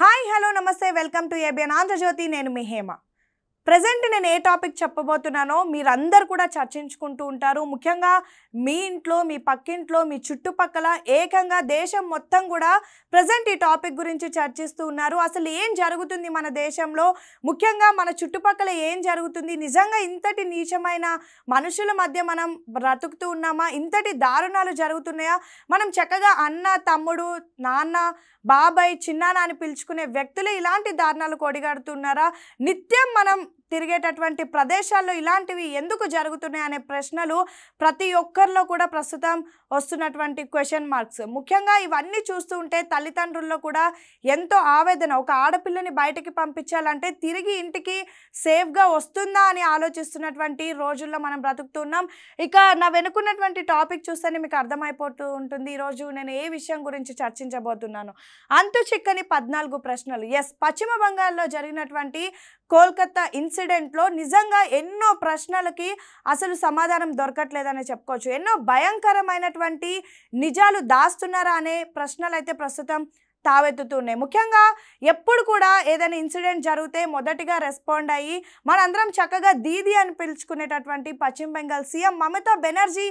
hi hello నమస్తే welcome to ABN Andhrajyothi నేను మీ హేమ ప్రజెంట్ నేను ఏ టాపిక్ చెప్పబోతున్నానో మీరందరూ కూడా చర్చించుకుంటూ ఉంటారు ముఖ్యంగా మీ ఇంట్లో మీ పక్కింట్లో మీ చుట్టుపక్కల ఏకంగా దేశం మొత్తం కూడా ప్రజెంట్ ఈ టాపిక్ గురించి చర్చిస్తూ ఉన్నారు అసలు ఏం జరుగుతుంది మన దేశంలో ముఖ్యంగా మన చుట్టుపక్కల ఏం జరుగుతుంది నిజంగా ఇంతటి నీచమైన మనుషుల మధ్య మనం బ్రతుకుతూ ఉన్నామా ఇంతటి దారుణాలు జరుగుతున్నాయా మనం చక్కగా అన్న తమ్ముడు నాన్న బాబాయ్ చిన్నానా అని పిలుచుకునే వ్యక్తులు ఇలాంటి దారుణాలు కొడిగడుతున్నారా నిత్యం మనం తిరిగేటటువంటి ప్రదేశాల్లో ఇలాంటివి ఎందుకు జరుగుతున్నాయి అనే ప్రశ్నలు ప్రతి ఒక్కరిలో కూడా ప్రస్తుతం వస్తున్నటువంటి క్వశ్చన్ మార్క్స్ ముఖ్యంగా ఇవన్నీ చూస్తూ ఉంటే తల్లిదండ్రుల్లో కూడా ఎంతో ఆవేదన ఒక ఆడపిల్లని బయటకి పంపించాలంటే తిరిగి ఇంటికి సేఫ్గా వస్తుందా అని ఆలోచిస్తున్నటువంటి రోజుల్లో మనం బ్రతుకుతున్నాం ఇక నా వెనుకున్నటువంటి టాపిక్ చూస్తేనే మీకు అర్థమైపోతూ ఉంటుంది ఈరోజు నేను ఏ విషయం గురించి చర్చించబోతున్నాను అంతు చిక్కని పద్నాలుగు ప్రశ్నలు ఎస్ పశ్చిమ బంగాల్లో జరిగినటువంటి కోల్కత్తా ఇన్సిడెంట్లో నిజంగా ఎన్నో ప్రశ్నలకి అసలు సమాధానం దొరకట్లేదని చెప్పుకోవచ్చు ఎన్నో భయంకరమైన ఉన్నటువంటి నిజాలు దాస్తున్నారా అనే ప్రశ్నలు అయితే ప్రస్తుతం తావెత్తుతున్నాయి ముఖ్యంగా ఎప్పుడు కూడా ఏదైనా ఇన్సిడెంట్ జరిగితే మొదటిగా రెస్పాండ్ అయ్యి మనందరం చక్కగా దీది అని పిలుచుకునేటటువంటి పశ్చిమ బెంగాల్ సీఎం మమతా బెనర్జీ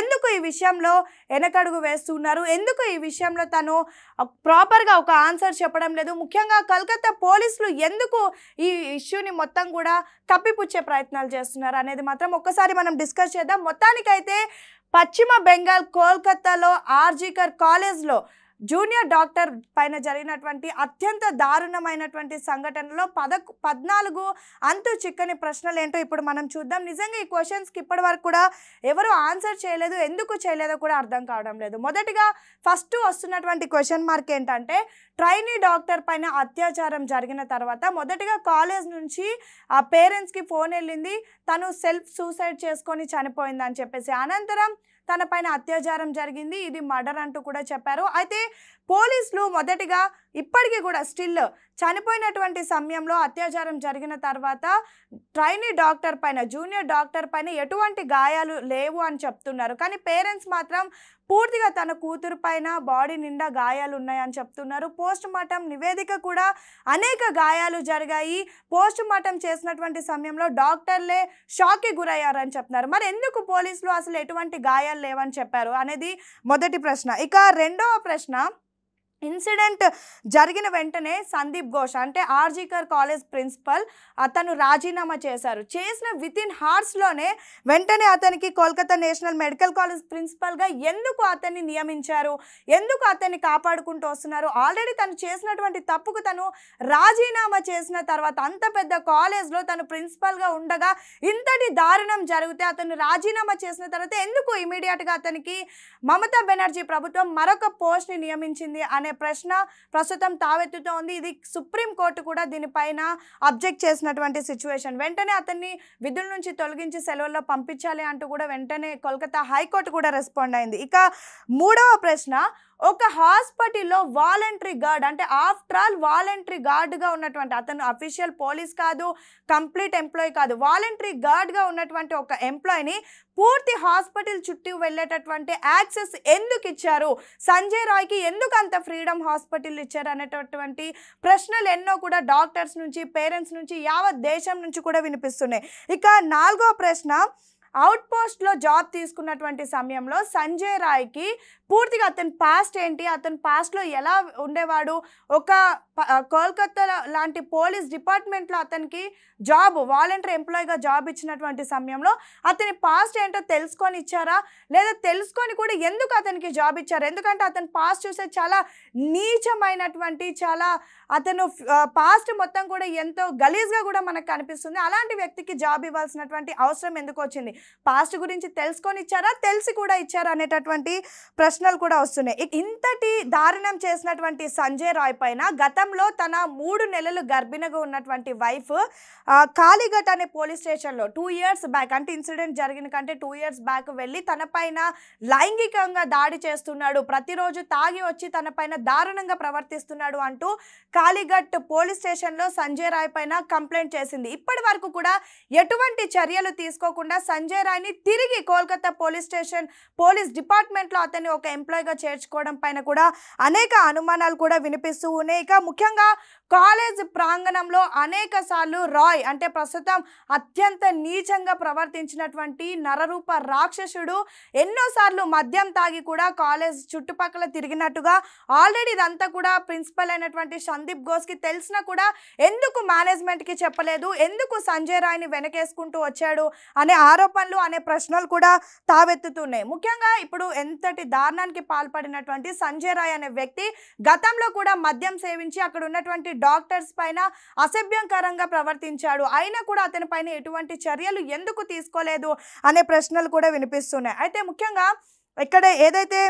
ఎందుకు ఈ విషయంలో వెనకడుగు వేస్తున్నారు ఎందుకు ఈ విషయంలో తను ప్రాపర్గా ఒక ఆన్సర్ చెప్పడం లేదు ముఖ్యంగా కలకత్తా పోలీసులు ఎందుకు ఈ ఇష్యూని మొత్తం కూడా కప్పిపుచ్చే ప్రయత్నాలు చేస్తున్నారు అనేది మాత్రం ఒక్కసారి మనం డిస్కస్ చేద్దాం మొత్తానికైతే పశ్చిమ బెంగాల్ కోల్కతాలో ఆర్జీకర్ కాలేజ్లో జూనియర్ డాక్టర్ పైన జరిగినటువంటి అత్యంత దారుణమైనటువంటి సంఘటనలో పదకు పద్నాలుగు అంతు చిక్కని ప్రశ్నలు ఏంటో ఇప్పుడు మనం చూద్దాం నిజంగా ఈ క్వశ్చన్స్కి ఇప్పటి వరకు కూడా ఎవరు ఆన్సర్ చేయలేదు ఎందుకు చేయలేదో కూడా అర్థం కావడం లేదు మొదటిగా ఫస్ట్ వస్తున్నటువంటి క్వశ్చన్ మార్క్ ఏంటంటే ట్రైనీ డాక్టర్ పైన అత్యాచారం జరిగిన తర్వాత మొదటిగా కాలేజ్ నుంచి ఆ పేరెంట్స్కి ఫోన్ వెళ్ళింది తను సెల్ఫ్ సూసైడ్ చేసుకొని చనిపోయిందని చెప్పేసి అనంతరం తన పైన అత్యాచారం జరిగింది ఇది మర్డర్ అంటూ కూడా చెప్పారు అయితే పోలీసులు మొదటిగా ఇప్పటికీ కూడా స్టిల్ చనిపోయినటువంటి సమయంలో అత్యాచారం జరిగిన తర్వాత ట్రైనీ డాక్టర్ పైన జూనియర్ డాక్టర్ పైన ఎటువంటి గాయాలు లేవు అని చెప్తున్నారు కానీ పేరెంట్స్ మాత్రం పూర్తిగా తన కూతురు పైన బాడీ నిండా గాయాలు ఉన్నాయని చెప్తున్నారు పోస్ట్ మార్టం నివేదిక కూడా అనేక గాయాలు జరిగాయి పోస్ట్ మార్టం చేసినటువంటి సమయంలో డాక్టర్లే షాక్కి గురయ్యారని చెప్తున్నారు మరి ఎందుకు పోలీసులు అసలు ఎటువంటి గాయాలు లేవని చెప్పారు అనేది మొదటి ప్రశ్న ఇక రెండవ ప్రశ్న ఇన్సిడెంట్ జరిగిన వెంటనే సందీప్ ఘోష్ అంటే ఆర్జీకర్ కాలేజ్ ప్రిన్సిపల్ అతను రాజీనామా చేశారు చేసిన విత్ ఇన్ హార్స్లోనే వెంటనే అతనికి కోల్కతా నేషనల్ మెడికల్ కాలేజ్ ప్రిన్సిపల్గా ఎందుకు అతన్ని నియమించారు ఎందుకు అతన్ని కాపాడుకుంటూ వస్తున్నారు ఆల్రెడీ తను చేసినటువంటి తప్పుకు తను రాజీనామా చేసిన తర్వాత అంత పెద్ద కాలేజ్లో తను ప్రిన్సిపల్గా ఉండగా ఇంతటి దారుణం జరిగితే అతను రాజీనామా చేసిన తర్వాత ఎందుకు ఇమీడియట్గా అతనికి మమతా బెనర్జీ ప్రభుత్వం మరొక పోస్ట్ని నియమించింది అనే అనే ప్రశ్న ప్రస్తుతం తావెత్తుతో ఉంది ఇది సుప్రీంకోర్టు కూడా దీనిపైన అబ్జెక్ట్ చేసినటువంటి సిచ్యువేషన్ వెంటనే అతన్ని విధుల నుంచి తొలగించి సెలవుల్లో పంపించాలి అంటూ కూడా వెంటనే కోల్కతా హైకోర్టు కూడా రెస్పాండ్ అయింది ఇక మూడవ ప్రశ్న ఒక హాస్పిటల్లో వాలంటరీ గార్డ్ అంటే ఆఫ్టర్ ఆల్ వాలంటరీ గార్డ్గా ఉన్నటువంటి అతను అఫీషియల్ పోలీస్ కాదు కంప్లీట్ ఎంప్లాయీ కాదు వాలంటరీ గార్డ్గా ఉన్నటువంటి ఒక ఎంప్లాయీని పూర్తి హాస్పిటల్ చుట్టూ వెళ్ళేటటువంటి యాక్సెస్ ఎందుకు ఇచ్చారు సంజయ్ రాయ్కి ఎందుకు అంత ఫ్రీడమ్ హాస్పిటల్ ఇచ్చారు అనేటటువంటి ప్రశ్నలు ఎన్నో కూడా డాక్టర్స్ నుంచి పేరెంట్స్ నుంచి యావత్ దేశం నుంచి కూడా వినిపిస్తున్నాయి ఇక నాలుగో ప్రశ్న అవుట్ పోస్ట్లో జాబ్ తీసుకున్నటువంటి సమయంలో సంజయ్ రాయ్కి పూర్తిగా అతని పాస్ట్ ఏంటి అతని పాస్ట్లో ఎలా ఉండేవాడు ఒక కోల్కత్తా లాంటి పోలీస్ డిపార్ట్మెంట్లో అతనికి జాబ్ వాలంటీర్ ఎంప్లాయీగా జాబ్ ఇచ్చినటువంటి సమయంలో అతని పాస్ట్ ఏంటో తెలుసుకొని ఇచ్చారా లేదా తెలుసుకొని కూడా ఎందుకు అతనికి జాబ్ ఇచ్చారు ఎందుకంటే అతని పాస్ట్ చూసే చాలా నీచమైనటువంటి చాలా అతను పాస్ట్ మొత్తం కూడా ఎంతో గలీజ్గా కూడా మనకు కనిపిస్తుంది అలాంటి వ్యక్తికి జాబ్ ఇవ్వాల్సినటువంటి అవసరం ఎందుకు వచ్చింది పాస్ట్ గురించి తెలుసుకొని ఇచ్చారా తెలిసి కూడా ఇచ్చారా అనేటటువంటి ప్రశ్నలు కూడా వస్తున్నాయి ఇంతటి దారుణం చేసినటువంటి సంజయ్ రాయ్ పైన గతంలో తన మూడు నెలలు గర్భిణిగా ఉన్నటువంటి వైఫ్ కాళీఘట్ అనే పోలీస్ స్టేషన్లో టూ ఇయర్స్ బ్యాక్ అంటే ఇన్సిడెంట్ జరిగిన కంటే టూ ఇయర్స్ బ్యాక్ వెళ్ళి తన పైన లైంగికంగా దాడి చేస్తున్నాడు ప్రతిరోజు తాగి వచ్చి తన పైన దారుణంగా ప్రవర్తిస్తున్నాడు అంటూ కాళీఘట్ పోలీస్ స్టేషన్లో సంజయ్ రాయ్ పైన కంప్లైంట్ చేసింది ఇప్పటి వరకు కూడా ఎటువంటి చర్యలు తీసుకోకుండా సంజయ్ సంజయ్ రాయ్ని తిరిగి కోల్కతా పోలీస్ స్టేషన్ పోలీస్ డిపార్ట్మెంట్లో అతన్ని ఒక ఎంప్లాయీగా చేర్చుకోవడం పైన కూడా అనేక అనుమానాలు కూడా వినిపిస్తూ ఉన్నాయి ఇక ముఖ్యంగా కాలేజ్ ప్రాంగణంలో అనేక రాయ్ అంటే ప్రస్తుతం అత్యంత నీచంగా ప్రవర్తించినటువంటి నరరూప రాక్షసుడు ఎన్నోసార్లు మద్యం తాగి కూడా కాలేజ్ చుట్టుపక్కల తిరిగినట్టుగా ఆల్రెడీ ఇదంతా కూడా ప్రిన్సిపల్ అయినటువంటి సందీప్ ఘోష్కి తెలిసినా కూడా ఎందుకు మేనేజ్మెంట్కి చెప్పలేదు ఎందుకు సంజయ్ రాయ్ని వెనకేసుకుంటూ వచ్చాడు అనే ఆరోపణ పనులు అనే ప్రశ్నలు కూడా తావెత్తుతున్నాయి ముఖ్యంగా ఇప్పుడు ఎంతటి దారుణానికి పాల్పడినటువంటి సంజయ్ రాయ్ అనే వ్యక్తి గతంలో కూడా మద్యం సేవించి అక్కడ ఉన్నటువంటి డాక్టర్స్ పైన అసభ్యంకరంగా ప్రవర్తించాడు అయినా కూడా అతని పైన ఎటువంటి చర్యలు ఎందుకు తీసుకోలేదు అనే ప్రశ్నలు కూడా వినిపిస్తున్నాయి అయితే ముఖ్యంగా ఇక్కడ ఏదైతే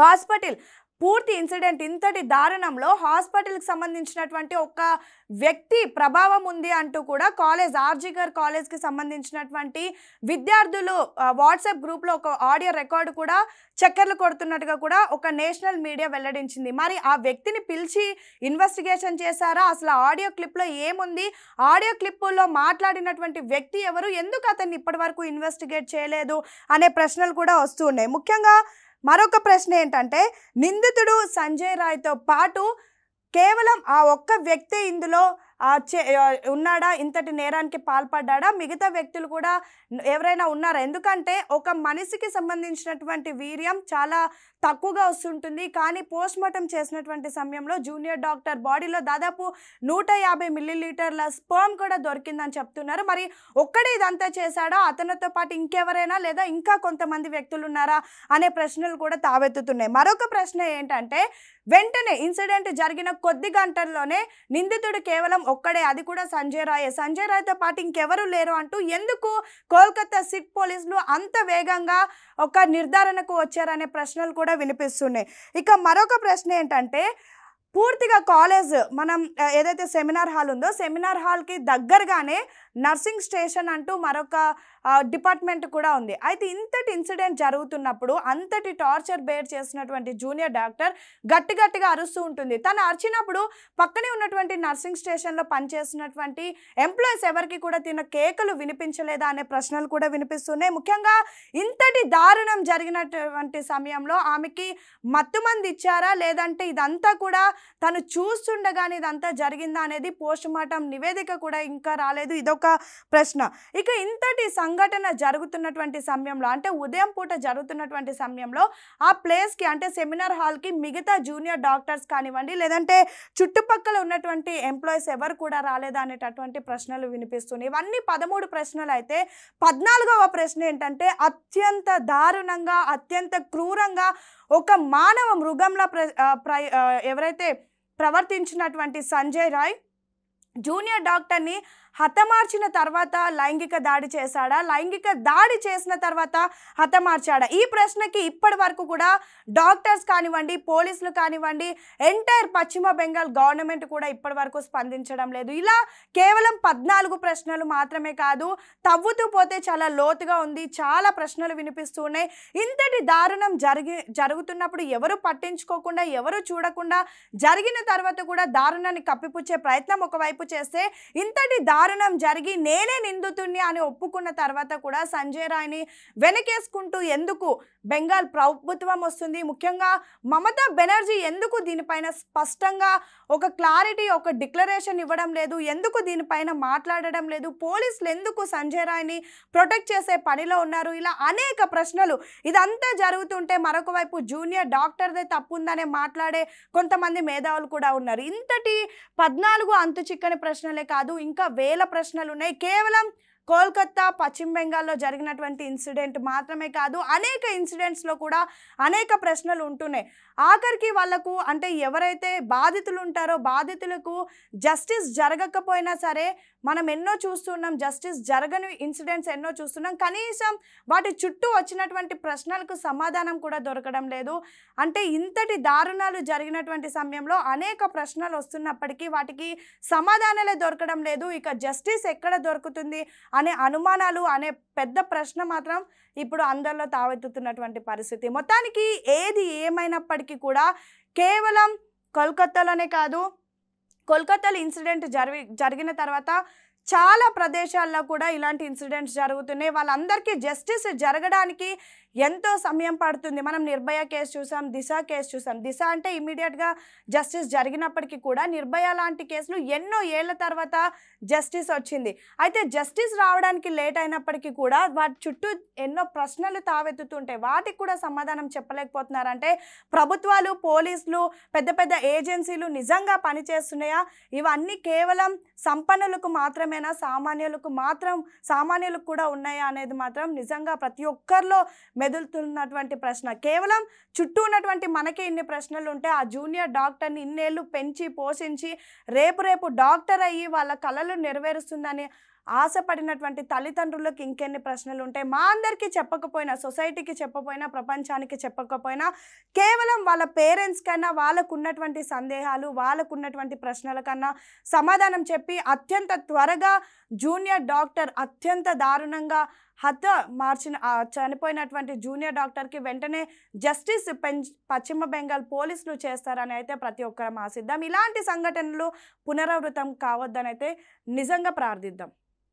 హాస్పిటల్ పూర్తి ఇన్సిడెంట్ ఇంతటి దారుణంలో హాస్పిటల్కి సంబంధించినటువంటి ఒక వ్యక్తి ప్రభావం ఉంది అంటూ కూడా కాలేజ్ ఆర్జీగర్ కాలేజ్కి సంబంధించినటువంటి విద్యార్థులు వాట్సాప్ గ్రూప్లో ఒక ఆడియో రికార్డు కూడా చక్కెర్లు కొడుతున్నట్టుగా కూడా ఒక నేషనల్ మీడియా వెల్లడించింది మరి ఆ వ్యక్తిని పిలిచి ఇన్వెస్టిగేషన్ చేశారా అసలు ఆడియో క్లిప్లో ఏముంది ఆడియో క్లిప్పుల్లో మాట్లాడినటువంటి వ్యక్తి ఎవరు ఎందుకు అతన్ని ఇప్పటి వరకు ఇన్వెస్టిగేట్ చేయలేదు అనే ప్రశ్నలు కూడా వస్తూ ఉన్నాయి ముఖ్యంగా మరొక ప్రశ్న ఏంటంటే నిందితుడు సంజయ్ రాయ్తో పాటు కేవలం ఆ ఒక్క వ్యక్తి ఇందులో ఉన్నాడా ఇంతటి నేరానికి పాల్పడ్డా మిగతా వ్యక్తులు కూడా ఎవరైనా ఉన్నారా ఎందుకంటే ఒక మనిషికి సంబంధించినటువంటి వీర్యం చాలా తక్కువగా వస్తుంటుంది కానీ పోస్ట్ మార్టం చేసినటువంటి సమయంలో జూనియర్ డాక్టర్ బాడీలో దాదాపు నూట యాభై మిల్లీలీటర్ల స్పర్మ్ కూడా దొరికిందని చెప్తున్నారు మరి ఒక్కడే ఇదంతా చేశాడా అతనితో పాటు ఇంకెవరైనా లేదా ఇంకా కొంతమంది వ్యక్తులు ఉన్నారా అనే ప్రశ్నలు కూడా తావెత్తుతున్నాయి మరొక ప్రశ్న ఏంటంటే వెంటనే ఇన్సిడెంట్ జరిగిన కొద్ది గంటల్లోనే నిందితుడు కేవలం ఒక్కడే అది కూడా సంజయ్ రాయ్ సంజయ్ రాయ్తో పాటు ఇంకెవరూ లేరు అంటూ ఎందుకు కోల్కతా సిట్ పోలీసులు అంత వేగంగా ఒక నిర్ధారణకు వచ్చారనే ప్రశ్నలు కూడా కూడా వినిపిస్తున్నాయి ఇక మరొక ప్రశ్న ఏంటంటే పూర్తిగా కాలేజ్ మనం ఏదైతే సెమినార్ హాల్ ఉందో సెమినార్ హాల్కి దగ్గరగానే నర్సింగ్ స్టేషన్ అంటూ మరొక డిపార్ట్మెంట్ కూడా ఉంది అయితే ఇంతటి ఇన్సిడెంట్ జరుగుతున్నప్పుడు అంతటి టార్చర్ బేర్ చేసినటువంటి జూనియర్ డాక్టర్ గట్టి గట్టిగా అరుస్తూ ఉంటుంది తను అరిచినప్పుడు పక్కనే ఉన్నటువంటి నర్సింగ్ స్టేషన్లో పనిచేసినటువంటి ఎంప్లాయీస్ ఎవరికి కూడా తిన కేకలు వినిపించలేదా అనే ప్రశ్నలు కూడా వినిపిస్తున్నాయి ముఖ్యంగా ఇంతటి దారుణం జరిగినటువంటి సమయంలో ఆమెకి మత్తుమంది ఇచ్చారా లేదంటే ఇదంతా కూడా తను చూస్తుండగానే ఇదంతా జరిగిందా అనేది పోస్ట్ మార్టం నివేదిక కూడా ఇంకా రాలేదు ఇదొక ప్రశ్న ఇక ఇంతటి సంఘటన జరుగుతున్నటువంటి సమయంలో అంటే ఉదయం పూట జరుగుతున్నటువంటి సమయంలో ఆ ప్లేస్కి అంటే సెమినార్ హాల్కి మిగతా జూనియర్ డాక్టర్స్ కానివ్వండి లేదంటే చుట్టుపక్కల ఉన్నటువంటి ఎంప్లాయీస్ ఎవరు కూడా రాలేదా అనేటటువంటి ప్రశ్నలు వినిపిస్తున్నాయి ఇవన్నీ పదమూడు ప్రశ్నలు అయితే పద్నాలుగవ ప్రశ్న ఏంటంటే అత్యంత దారుణంగా అత్యంత క్రూరంగా ఒక మానవ మృగంలో ప్ర ఎవరైతే ప్రవర్తించినటువంటి సంజయ్ రాయ్ జూనియర్ డాక్టర్ని హతమార్చిన తర్వాత లైంగిక దాడి చేశాడా లైంగిక దాడి చేసిన తర్వాత హతమార్చాడా ఈ ప్రశ్నకి ఇప్పటి వరకు కూడా డాక్టర్స్ కానివ్వండి పోలీసులు కానివ్వండి ఎంటైర్ పశ్చిమ బెంగాల్ గవర్నమెంట్ కూడా ఇప్పటి వరకు స్పందించడం లేదు ఇలా కేవలం పద్నాలుగు ప్రశ్నలు మాత్రమే కాదు తవ్వుతూ పోతే చాలా లోతుగా ఉంది చాలా ప్రశ్నలు వినిపిస్తూ ఉన్నాయి ఇంతటి దారుణం జరిగి జరుగుతున్నప్పుడు ఎవరు పట్టించుకోకుండా ఎవరు చూడకుండా జరిగిన తర్వాత కూడా దారుణాన్ని కప్పిపుచ్చే ప్రయత్నం ఒకవైపు చేస్తే ఇంతటి దారు దారుణం జరిగి నేనే నిందితుడిని అని ఒప్పుకున్న తర్వాత కూడా సంజయ్ రాయ్ని వెనకేసుకుంటూ ఎందుకు బెంగాల్ ప్రభుత్వం వస్తుంది ముఖ్యంగా మమతా బెనర్జీ ఎందుకు దీనిపైన స్పష్టంగా ఒక క్లారిటీ ఒక డిక్లరేషన్ ఇవ్వడం లేదు ఎందుకు దీనిపైన మాట్లాడడం లేదు పోలీసులు ఎందుకు సంజయ్ రాయ్ని ప్రొటెక్ట్ చేసే పనిలో ఉన్నారు ఇలా అనేక ప్రశ్నలు ఇదంతా జరుగుతుంటే మరొక వైపు జూనియర్ డాక్టర్దే తప్పుందనే మాట్లాడే కొంతమంది మేధావులు కూడా ఉన్నారు ఇంతటి పద్నాలుగు అంతు చిక్కని ప్రశ్నలే కాదు ఇంకా వే వేల ప్రశ్నలు ఉన్నాయి కేవలం కోల్కత్తా పశ్చిమ బెంగాల్లో జరిగినటువంటి ఇన్సిడెంట్ మాత్రమే కాదు అనేక ఇన్సిడెంట్స్లో కూడా అనేక ప్రశ్నలు ఉంటున్నాయి ఆఖరికి వాళ్ళకు అంటే ఎవరైతే బాధితులు ఉంటారో బాధితులకు జస్టిస్ జరగకపోయినా సరే మనం ఎన్నో చూస్తున్నాం జస్టిస్ జరగని ఇన్సిడెంట్స్ ఎన్నో చూస్తున్నాం కనీసం వాటి చుట్టూ వచ్చినటువంటి ప్రశ్నలకు సమాధానం కూడా దొరకడం లేదు అంటే ఇంతటి దారుణాలు జరిగినటువంటి సమయంలో అనేక ప్రశ్నలు వస్తున్నప్పటికీ వాటికి సమాధానాలే దొరకడం లేదు ఇక జస్టిస్ ఎక్కడ దొరుకుతుంది అనే అనుమానాలు అనే పెద్ద ప్రశ్న మాత్రం ఇప్పుడు అందరిలో తావెత్తుతున్నటువంటి పరిస్థితి మొత్తానికి ఏది ఏ ఏమైనప్పటికీ కూడా కేవలం కోల్కత్తాలోనే కాదు కోల్కత్తాలో ఇన్సిడెంట్ జరిగి జరిగిన తర్వాత చాలా ప్రదేశాల్లో కూడా ఇలాంటి ఇన్సిడెంట్స్ జరుగుతున్నాయి వాళ్ళందరికీ జస్టిస్ జరగడానికి ఎంతో సమయం పడుతుంది మనం నిర్భయ కేసు చూసాం దిశ కేసు చూసాం దిశ అంటే ఇమీడియట్గా జస్టిస్ జరిగినప్పటికీ కూడా నిర్భయ లాంటి కేసులు ఎన్నో ఏళ్ల తర్వాత జస్టిస్ వచ్చింది అయితే జస్టిస్ రావడానికి లేట్ అయినప్పటికీ కూడా వాటి చుట్టూ ఎన్నో ప్రశ్నలు తావెత్తుతుంటాయి వాటికి కూడా సమాధానం చెప్పలేకపోతున్నారంటే ప్రభుత్వాలు పోలీసులు పెద్ద పెద్ద ఏజెన్సీలు నిజంగా పనిచేస్తున్నాయా ఇవన్నీ కేవలం సంపన్నులకు మాత్రమేనా సామాన్యులకు మాత్రం సామాన్యులకు కూడా ఉన్నాయా అనేది మాత్రం నిజంగా ప్రతి ఒక్కరిలో మెదులుతున్నటువంటి ప్రశ్న కేవలం చుట్టూ ఉన్నటువంటి మనకే ఇన్ని ప్రశ్నలు ఉంటే ఆ జూనియర్ డాక్టర్ని ఇన్నేళ్ళు పెంచి పోషించి రేపు రేపు డాక్టర్ అయ్యి వాళ్ళ కళలు నెరవేరుస్తుందని ఆశపడినటువంటి తల్లిదండ్రులకు ఇంకెన్ని ప్రశ్నలు ఉంటాయి మా అందరికీ చెప్పకపోయినా సొసైటీకి చెప్పకపోయినా ప్రపంచానికి చెప్పకపోయినా కేవలం వాళ్ళ పేరెంట్స్ కన్నా వాళ్ళకున్నటువంటి సందేహాలు వాళ్ళకున్నటువంటి ప్రశ్నల కన్నా సమాధానం చెప్పి అత్యంత త్వరగా జూనియర్ డాక్టర్ అత్యంత దారుణంగా హత్య మార్చిన చనిపోయినటువంటి జూనియర్ డాక్టర్కి వెంటనే జస్టిస్ పశ్చిమ బెంగాల్ పోలీసులు చేస్తారని అయితే ప్రతి ఒక్కరం ఆశిద్దాం ఇలాంటి సంఘటనలు పునరావృతం కావద్దని అయితే నిజంగా ప్రార్థిద్దాం